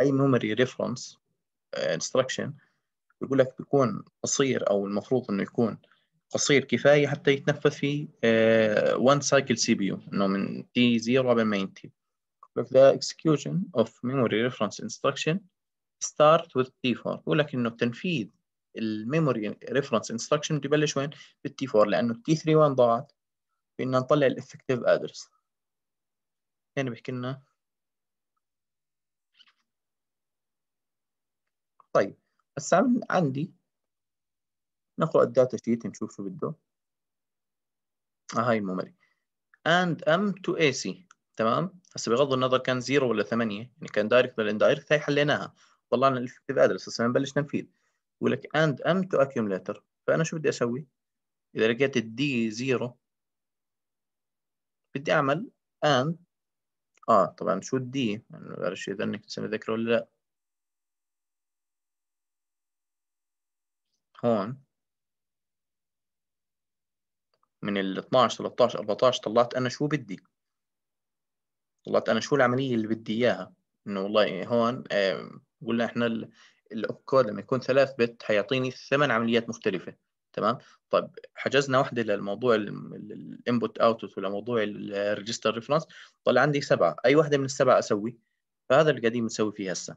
اي memory reference آه، instruction بيقول لك بيكون قصير او المفروض انه يكون قصير كفاية حتى يتنفذ في 1 بي يو انه من تي 0 قبل ما ينتهي if the execution of memory reference instruction start with T4 بقول إنه تنفيذ الميموري ريفرنس انستركشن بده يبلش وين؟ بالتي 4 لأنه التي 3 وين ضاعت؟ بدنا نطلع الافكتيف ادرس يعني بحكي لنا طيب هسا عندي نقرأ الداتا شيت نشوف شو بده آه هاي الميموري and M to AC تمام بس بغض النظر كان زيرو ولا ثمانية يعني كان دايركت ولا اندايركت هاي حليناها طلعنا الافكتيف ادرس هسه بنبلش تنفيذ يقول لك اند ام تو اكيوميليتر فانا شو بدي اسوي؟ اذا لقيت الدي زيرو بدي اعمل اند اه طبعا شو الدي؟ يعني ما بعرفش اذا انك ذكره ولا لا هون من ال 12 13 14 طلعت انا شو بدي والله انا شو العمليه اللي بدي اياها انه والله هون قلنا احنا كود لما يكون ثلاث بت حيعطيني ثمان عمليات مختلفه تمام طيب حجزنا واحده للموضوع الانبوت اوتبوت ولا موضوع الريجستر ريفرنس طلع عندي سبعه اي واحده من السبعه اسوي فهذا اللي قاعدين بنسوي فيه هسه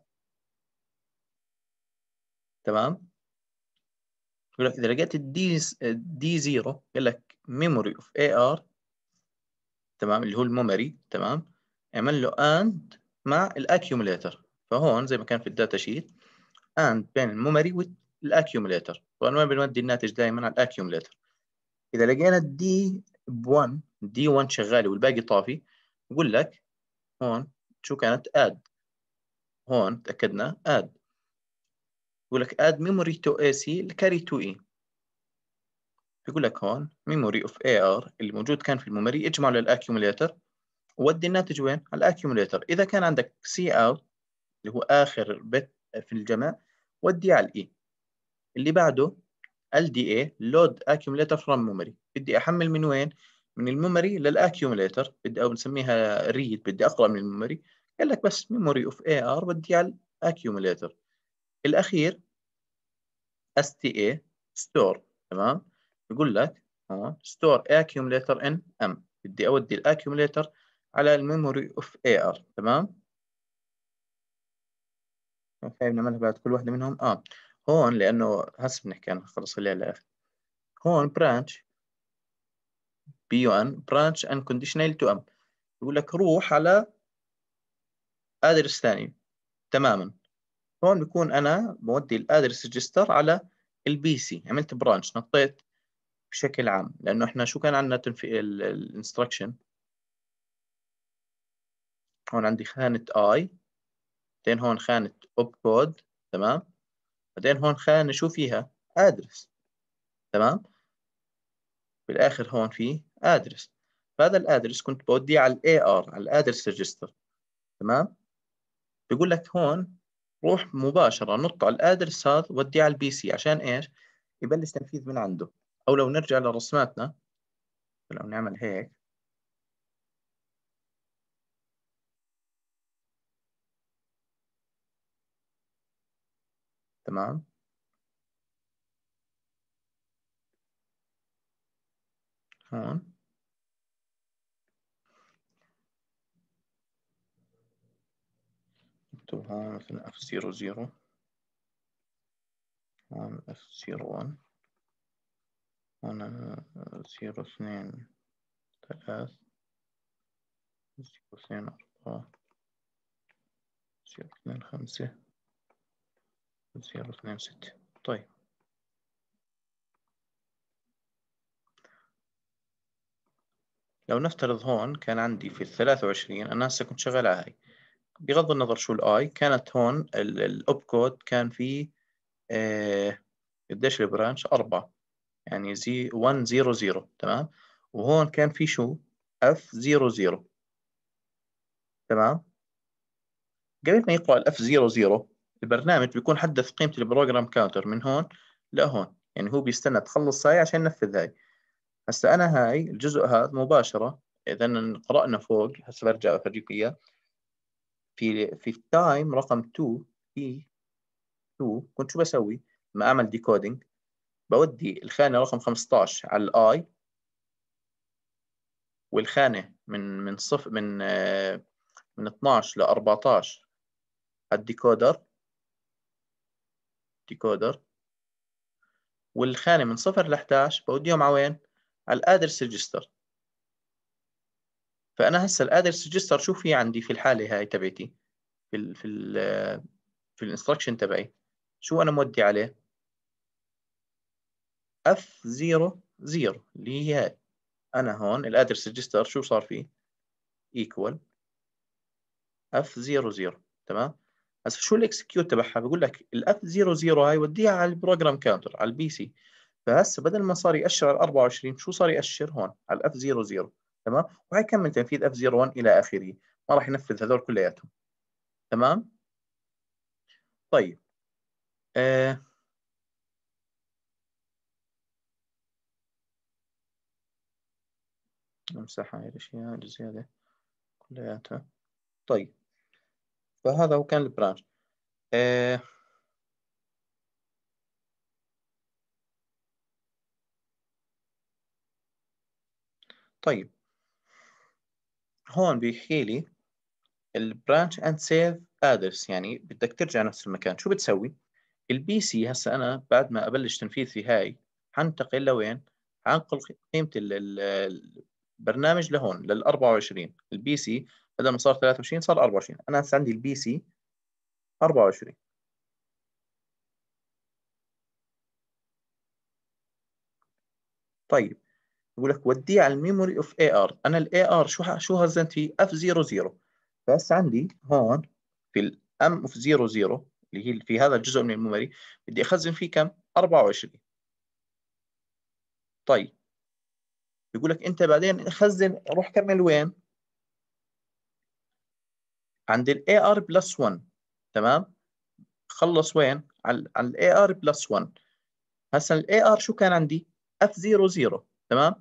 تمام يقول لك اذا لقيت الدي دي زيرو قال لك ميموري اوف اي ار تمام اللي هو الميموري تمام اعمل له اند مع الاكيوميليتر فهون زي ما كان في الداتا شيت اند بين الميموري والاكيوميليتر طبعا وين بنودي الناتج دائما على الاكيوميليتر اذا لقينا الدي ب 1 دي 1 شغاله والباقي طافي بقول لك هون شو كانت اد هون تاكدنا اد بقول لك اد ميموري تو اي سي الكاري تو اي بيقول لك هون ميموري اوف اي ار اللي موجود كان في الميموري اجمعه للاكيوميليتر ودي الناتج وين؟ الاكيوميليتر اذا كان عندك سي اوت اللي هو اخر بت في الجمع ودي على الاي e. اللي بعده ال دي اي لود اكيوميليتر فروم ميموري بدي احمل من وين؟ من الميموري للاكيوميليتر بدي او بنسميها ريد بدي اقرا من الميموري قال لك بس ميموري اوف اي ار ودي على الاكيوميليتر الاخير اس تي اي ستور تمام بقول لك هون ستور اكيوميليتر ان ام بدي اودي الاكيوميليتر على الميموري اوف اي ار تمام هاي بنعملها بعد كل واحدة منهم اه هون لأنه هسه بنحكي عنها خلص خليها للاخر هون برانش بي يو ان برانش ان كونديشنال تو ام يقول لك روح على ادرس ثاني تماما هون بكون انا بودي الادرس ريجستر على البي سي عملت برانش نطيت بشكل عام لانه احنا شو كان عندنا الانستركشن هون عندي خانة I بعدين هون خانة opcode تمام بعدين هون خانة شو فيها address تمام بالاخر هون في address فهذا الادرس كنت بوديه على الاي ار على الادرس ريجستر تمام بيقول لك هون روح مباشرة نط على الادرس هذا وديه على البي سي عشان ايش يبلش تنفيذ من عنده او لو نرجع لرسماتنا لو نعمل هيك تمام هون هون مثلا اف زيرو زيرو هون اف زيرو ون هون زيرو اثنين ثلاث زيرو اثنين أربعة زيرو اثنين خمسة زيرو اثنين ستة طيب لو نفترض هون كان عندي في الثلاثة وعشرين أنا هسه كنت شغال على هاي بغض النظر شو الآي كانت هون الأوب كود كان فيه آه، قديش البرانش أربعة يعني زي 1 0 0 تمام وهون كان في شو اف 0 0 تمام قبل ما يقرا الاف 0 0 البرنامج بيكون حدث قيمة البروجرام كاونتر من هون لهون يعني هو بيستنى تخلص هاي عشان ينفذ هاي هسا أنا هاي الجزء هذا مباشرة إذا قرأنا فوق هسا برجع أفرجيك إياه في في التايم رقم 2 في 2 كنت شو بسوي؟ ما أعمل ديكودينج بودي الخانة رقم 15 على الآي والخانة من من صفر من آه، من 12 ل 14 على الديكودر ديكودر والخانة من صفر ل 11 بوديهم على وين؟ على الادرس ريجستر فأنا هسا الادرس ريجستر شو في عندي في الحالة هاي تبعتي في الـ في الـ في الانستركشن تبعي شو أنا مودي عليه؟ اف 0 0 اللي هي هاي أنا هون الادرس ريجستر شو صار فيه؟ equal اف 0 0 تمام؟ بس شو الاكسكيوت تبعها بقول لك الاف 00 هاي وديها على البروجرام كاونتر على البي سي فهسه بدل ما صار يأشر على 24 شو صار يأشر هون على الاف 00 تمام وهي تنفيذ اف 01 الى اخره ما راح ينفذ هذول كلياتهم تمام طيب آه. امسح هاي الاشياء الزياده كلياتها طيب فهذا هو كان البرانش إيه. طيب هون بيحكي لي البرانش اند سيف ادرس يعني بدك ترجع نفس المكان شو بتسوي البي سي هسه انا بعد ما ابلش تنفيذ في هاي حنتقل لوين حنقل قيمه البرنامج لهون لل 24 البي سي بدل ما صار 23 صار 24 انا هسه عندي البي سي 24 طيب يقول لك وديه على الميموري اوف اي ار انا الاي ار شو شو هزنت فيه اف 00 فهسه عندي هون في الام اوف 00 اللي هي في هذا الجزء من الميموري بدي اخزن فيه كم 24 طيب يقول لك انت بعدين خزن روح كمل وين عند ال AR بلس 1 تمام خلص وين على ال AR بلس 1 هسا ال AR شو كان عندي F00 تمام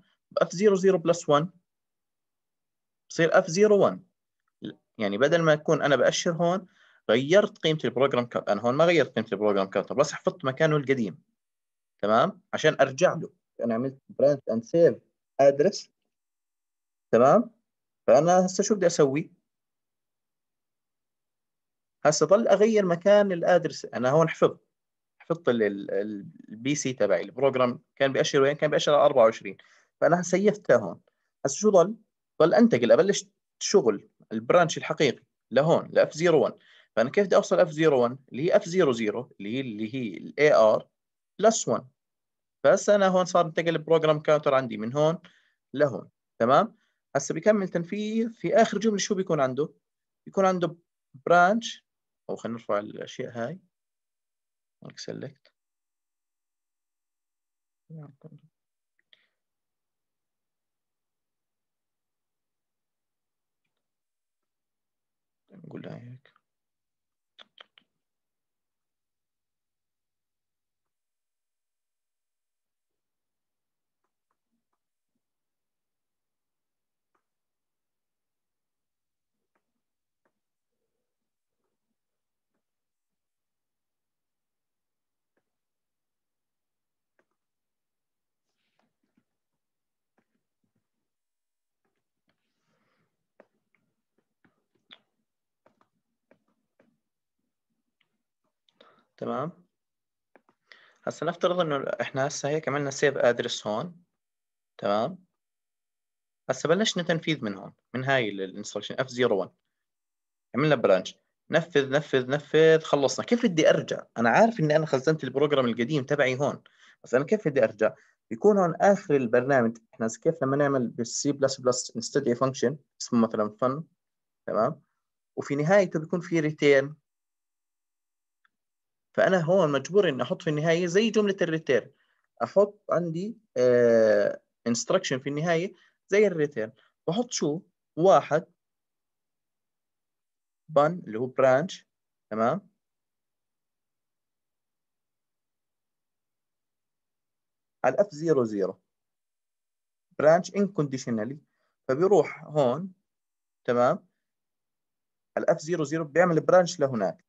F00 بلس 1 بصير F01 يعني بدل ما يكون انا بأشر هون غيرت قيمة البروجرام كارت انا هون ما غيرت قيمة البروجرام كارت بس حفظت مكانه القديم تمام عشان ارجع له انا عملت برانش اند سيف ادرس تمام فانا هسه شو بدي اسوي هسه ضل اغير مكان الادرس انا هون حفظت حفظت البي سي تبعي البروجرام كان بأشر وين كان بأشر على 24 فانا سيفتها هون هسه شو ضل ضل انتقل ابلش شغل البرانش الحقيقي لهون لاف 01 فانا كيف بدي اوصل اف 01 اللي هي اف 00 اللي هي اللي هي الاي ار بلس 1 فهسه انا هون صار انتقل البروجرام كاونتر عندي من هون لهون تمام هسه بكمل تنفيذ في اخر جمله شو بيكون عنده بيكون عنده برانش أو خلينا نرفع الأشياء هاي هيك سلكت نقول هاي هيك تمام هسا نفترض انه احنا هسا هيك عملنا سيف ادرس هون تمام هسا بلشنا تنفيذ من هون من هاي الانستركشن اف 01 عملنا برانش نفذ نفذ نفذ خلصنا كيف بدي ارجع انا عارف اني انا خزنت البروجرام القديم تبعي هون بس انا كيف بدي ارجع بيكون هون اخر البرنامج احنا كيف لما نعمل بالسي بلس بلس نستدعي فانكشن اسمه مثلا فن تمام وفي نهايته بيكون في ريتيرن فانا هون مجبور اني احط في النهايه زي جمله الريتيرن احط عندي انستركشن آه، في النهايه زي الريتيرن بحط شو واحد بن اللي هو برانش تمام على اف 00 برانش ان كونديشنالي فبيروح هون تمام على اف 00 بيعمل برانش لهناك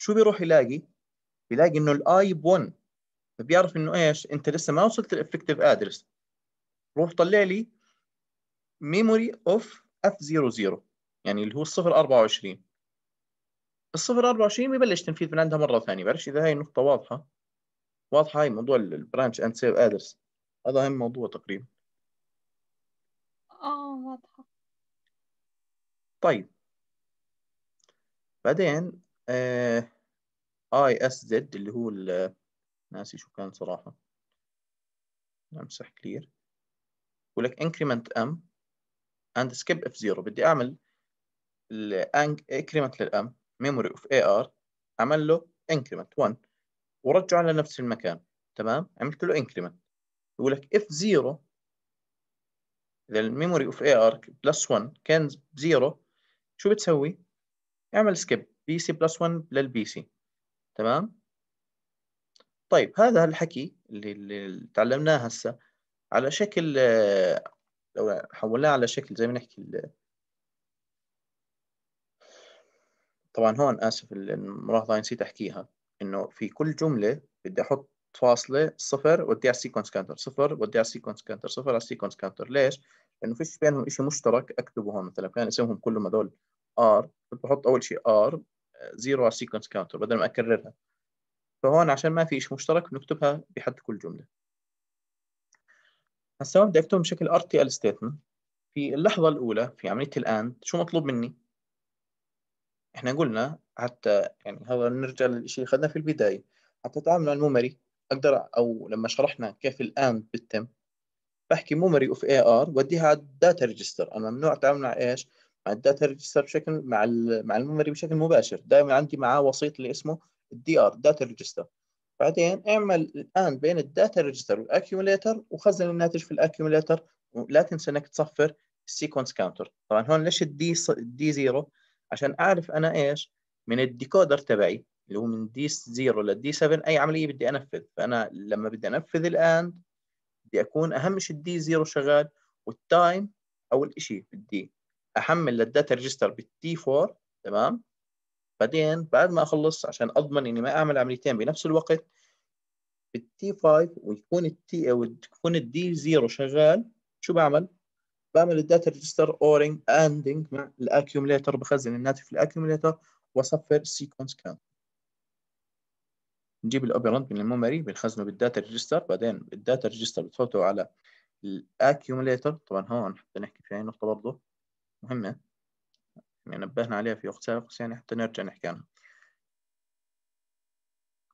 شو بيروح يلاقي بيلاقي انه الاي ب 1 فبيعرف انه ايش انت لسه ما وصلت الافكتيف ادرس روح طلع لي ميموري اوف اف 00 يعني اللي هو الصفر 24 الصفر 24 ببلش تنفيذ من عندها مره ثانيه بعرفش اذا هاي النقطه واضحه واضحه هاي موضوع البرانش اند سيف ادرس هذا اهم موضوع تقريبا اه واضحه طيب بعدين آه اي اس زد اللي هو ناسي شو كان صراحة امسح كلير ولك increment m and skip f0 بدي اعمل increment للام memory of ar اعمل له increment 1 ورجعه لنفس المكان تمام عملت له increment يقول لك اف 0 اذا الميموري اوف ar بلس 1 كان 0 شو بتسوي؟ اعمل skip bc بلس 1 للبي سي تمام طيب هذا الحكي اللي, اللي تعلمناه هسه على شكل آه، لو حولناه على شكل زي ما نحكي طبعا هون اسف الملاحظه نسيت احكيها انه في كل جمله بدي احط فاصله صفر ودي على السيكونس كانتر صفر ودي على السيكونس كانتر صفر على السيكونس كانتر ليش؟ لانه فيش بينهم شيء مشترك اكتبه هون مثلا كان اسمهم كلهم هذول ار كنت بحط اول شيء ار زيرو على سيكونس كاونتر بدل ما اكررها فهون عشان ما في شيء مشترك بنكتبها بحد كل جمله هسه بدي اكتب بشكل ار تي ال ستيتمنت في اللحظه الاولى في عمليه الان شو مطلوب مني احنا قلنا حتى يعني هذا نرجع للشيء اللي اخذناه في البدايه حتى اتعامل مع الميموري اقدر او لما شرحنا كيف الان بتتم بحكي ميموري اوف اي ار وديها على الداتا ريجستر انا ممنوع اتعامل مع ايش مع الداتا ريجستر بشكل مع مع الميموري بشكل مباشر دائما عندي معاه وسيط اللي اسمه الدي ار داتا ريجستر بعدين اعمل الان بين الداتا ريجستر والاكيوميليتر وخزن الناتج في الاكيوميليتر ولا تنسى انك تصفر السيكونس كاونتر طبعا هون ليش الدي الدي زيرو عشان اعرف انا ايش من الديكودر تبعي اللي هو من دي 0 للدي 7 اي عمليه بدي انفذ فانا لما بدي انفذ الان بدي اكون اهم شيء الدي 0 شغال والتايم اول شيء بدي احمل للداتا ريجستر بالتي 4 تمام بعدين بعد ما اخلص عشان اضمن اني ما اعمل عمليتين بنفس الوقت بالتي 5 ويكون التي ويكون الدي 0 شغال شو بعمل؟ بعمل الداتا ريجستر اورينج اندنج مع الاكيوميليتر بخزن الناتج في الاكيوميليتر واصفر سيكونس كان نجيب الاوبرنت من الميموري بنخزنه بالداتا ريجستر بعدين الداتا ريجستر بتحطه على الاكيوميليتر طبعا هون حتى نحكي في هاي النقطه برضه مهمة يعني نبهنا عليها في وقت سابق يعني حتى نرجع نحكي عنها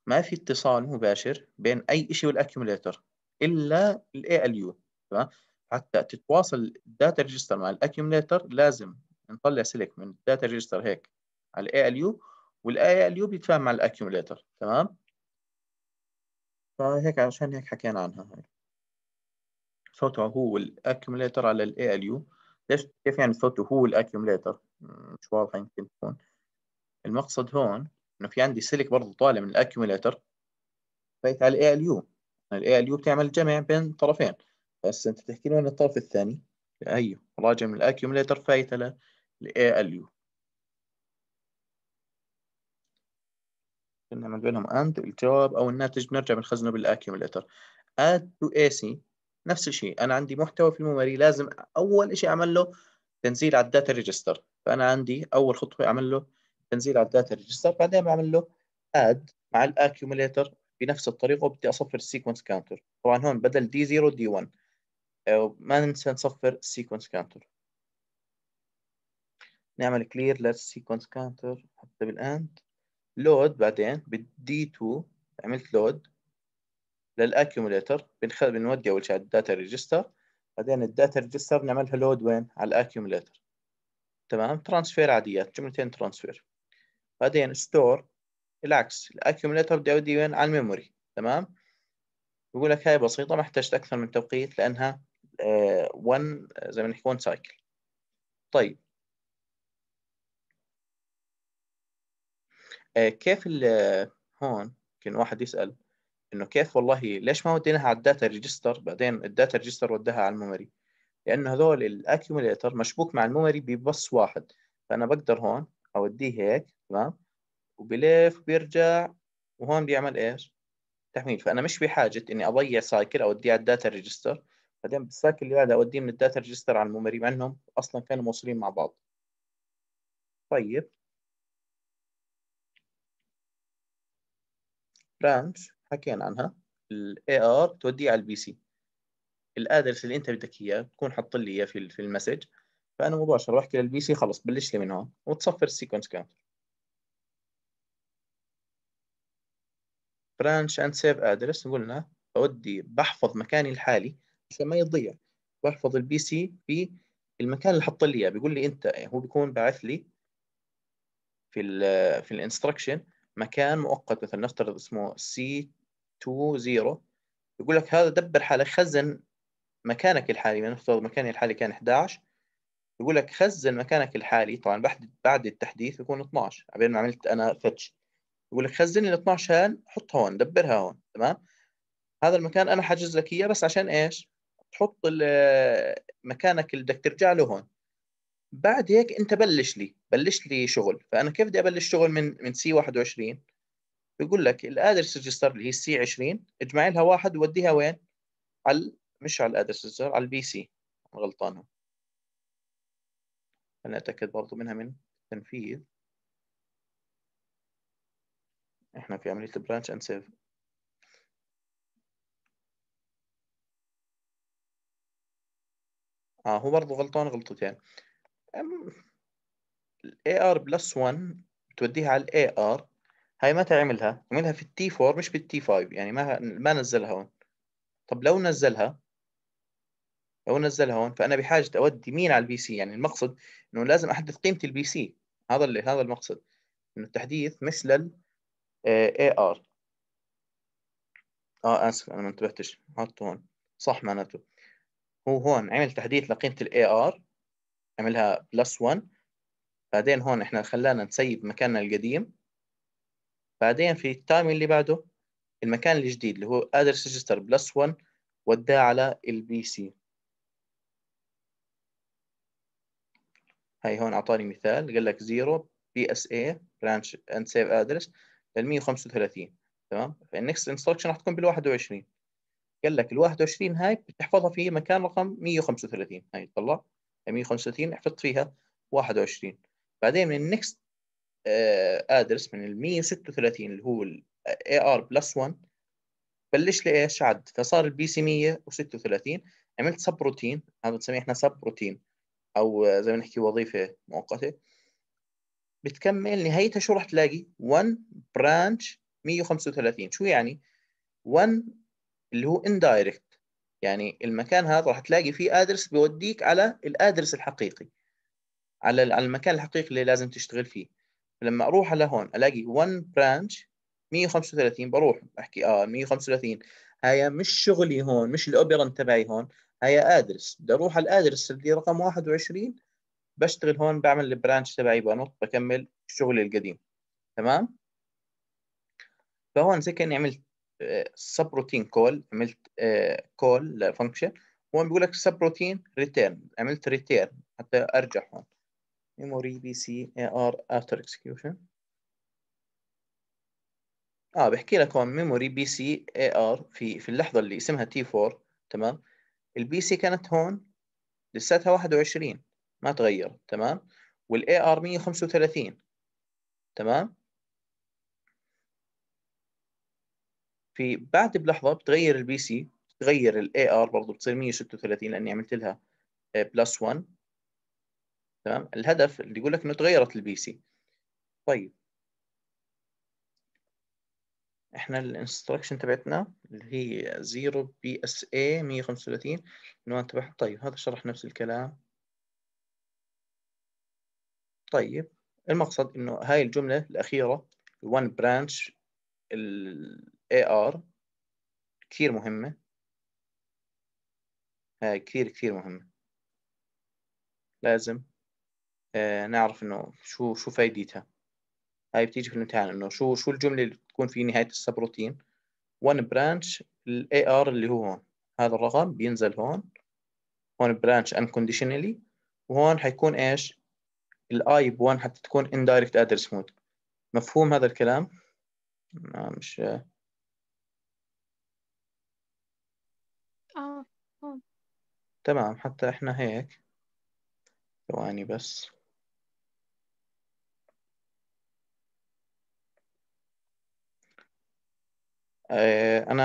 ما في اتصال مباشر بين أي شيء والأكيوميليتر إلا الـ ALU تمام حتى تتواصل الداتا ريجستر مع الأكيوميليتر لازم نطلع سلك من الداتا ريجستر هيك على الـ ALU والـ ALU بيتفاهم مع الأكيوميليتر تمام فهيك عشان هيك حكينا عنها هاي صوته هو الأكيوميليتر على الـ ALU ليش كيف يعني صوته هو الاكيوميتر مش واضح يمكن تكون المقصد هون انه في عندي سلك برضه طالع من الاكيوميتر فايت على الاي ال يو الاي ال يو بتعمل جمع بين طرفين بس انت تحكي لي وين الطرف الثاني ايوه راجع من الاكيوميتر فايت على الاي ال يو نعمل بينهم اند الجواب او الناتج بنرجع بنخزنه اد تو اي AC نفس الشيء انا عندي محتوى في الميموري لازم اول شيء اعمل له تنزيل على الداتا ريجستر فانا عندي اول خطوه اعمل له تنزيل على الداتا ريجستر بعدين بعمل له اد مع الاكيوميليتر بنفس الطريقه وبدي اصفر السيكونس كاونتر طبعا هون بدل دي 0 دي 1 ما ننسى نصفر السيكونس كاونتر نعمل كلير للسيكونس كاونتر حتى بالاند لود بعدين بالدي 2 عملت لود للاكيوميتر بنخل بنودي اول شيء على الداتا ريجستر بعدين الداتا ريجستر بنعملها لود وين على الاكيوميتر تمام ترانسفير عاديات جملتين ترانسفير بعدين ستور العكس الاكيوميتر بدي اودي وين على الميموري تمام بقول لك هاي بسيطه ما احتجت اكثر من توقيت لانها 1 آه، uh, آه، زي ما نحكي 1 سايكل طيب آه، كيف هون يمكن واحد يسال انه كيف والله ليش ما وديناها على الداتا ريجستر بعدين الداتا ريجستر وداها على الميموري لانه هذول الاكيوميليتر مشبوك مع الميموري ببص واحد فانا بقدر هون اوديه هيك تمام وبلف بيرجع وهون بيعمل ايش؟ تحميل فانا مش بحاجه اني اضيع سايكل اوديه على الداتا ريجستر بعدين بالسايكل اللي بعده اوديه من الداتا ريجستر على الميموري مع انهم اصلا كانوا موصلين مع بعض طيب برانش حكينا عنها ال AR توديه على البي PC الادرس اللي انت بدك اياه بتكون حط لي اياه في في المسج فانا مباشره بحكي للبي سي خلص بلش لي من هون وتصفر السيكونس كاونت برانش اند سيف ادرس قلنا بودي بحفظ مكاني الحالي عشان ما يضيع بحفظ البي سي في المكان اللي حط لي اياه بيقول لي انت يعني هو بيكون باعث لي في الـ في الانستركشن مكان مؤقت مثلا نفترض اسمه سي 0.20 يقول لك هذا دبر حالك خزن مكانك الحالي يعني نفترض مكاني الحالي كان 11 يقول لك خزن مكانك الحالي طبعا بعد بعد التحديث يكون 12 عبين ما عملت انا فتش يقول لك خزن ال 12 هان حطها هون دبرها هون تمام هذا المكان انا حاجز لك اياه بس عشان ايش؟ تحط مكانك اللي بدك ترجع له هون بعد هيك انت بلش لي بلش لي شغل فانا كيف بدي ابلش شغل من من سي 21 بيقول لك الادرس ريجستر اللي هي السي 20 اجمعي لها واحد ووديها وين؟ على مش على الادرس ريجستر على البي سي غلطانه انا اتاكد برضه منها من تنفيذ احنا في عمليه البرانش اند سيف اه هو برضه غلطان غلطتين الاي ار بلس 1 بتوديها على الاي ار هاي متى عملها؟ عملها في التي 4 مش بالتي 5 يعني ما ما نزلها هون طب لو نزلها لو نزلها هون فانا بحاجه اودي مين على البي سي يعني المقصد انه لازم احدث قيمه البي سي هذا اللي هذا المقصد انه التحديث مثل ال اي آه، ار اه اسف انا ما انتبهتش حطه هون صح معناته هو هون عمل تحديث لقيمه الاي ار عملها بلس 1 بعدين هون احنا خلانا نسيب مكاننا القديم بعدين في التايم اللي بعده المكان الجديد اللي هو ادرس ريجستر بلس 1 وداه على البي سي هاي هون اعطاني مثال قال لك 0 بي اس اي برانش اند سيف ادرس لل 135 تمام فالنكست انستركشن راح تكون بال 21 قال لك ال 21 هاي بتحفظها في مكان رقم 135 هاي طلع 135 حفظت فيها 21 بعدين من النكست ادرس آه، آه، من ال 136 اللي هو الاي ار بلس 1 بلش لي ايش عد فصار البي سي 136 عملت سب روتين هذا بنسميه احنا سب روتين او زي ما نحكي وظيفه مؤقته بتكمل نهايتها شو راح تلاقي 1 برانش 135 شو يعني 1 اللي هو اندايركت يعني المكان هذا راح تلاقي فيه ادرس بيوديك على الادرس الحقيقي على على المكان الحقيقي اللي لازم تشتغل فيه فلما اروح على هون الاقي 1 برانش 135 بروح احكي اه 135 هيا مش شغلي هون مش الاوبرن تبعي هون هيا ادرس بدي اروح على الادرس اللي رقم 21 بشتغل هون بعمل البرانش تبعي بنط بكمل شغلي القديم تمام فهون زي كاني عملت سب روتين كول عملت كول آه، لفانكشن هون بيقول لك سب روتين ريتيرن عملت ريتيرن حتى ارجع هون memory bc ar after execution اه بحكي لك هون memory bc ar في في اللحظه اللي اسمها t 4 تمام البي سي كانت هون لساتها 21 ما تغير تمام والاي ار 135 تمام في بعد بلحظه بتغير البي سي بتغير الاي ار برضه بتصير 136 لاني عملت لها بلس آه، 1 تمام الهدف اللي يقول لك انه تغيرت البي سي طيب احنا الانستركشن تبعتنا اللي هي 0 بي اس اي 135 العنوان تبعها طيب هذا شرح نفس الكلام طيب المقصد انه هاي الجمله الاخيره 1 برانش الاي AR كثير مهمه هاي كثير كثير مهمه لازم آه، نعرف انه شو شو فايدتها هاي بتيجي في الامتحان انه شو شو الجمله اللي تكون في نهايه السبروتين 1 برانش الاي ار اللي هو هون هذا الرقم بينزل هون هون برانش unconditionally وهون حيكون ايش ب 1 حتى تكون indirect address mode مفهوم هذا الكلام مش اه, آه، تمام حتى احنا هيك ثواني بس آه، انا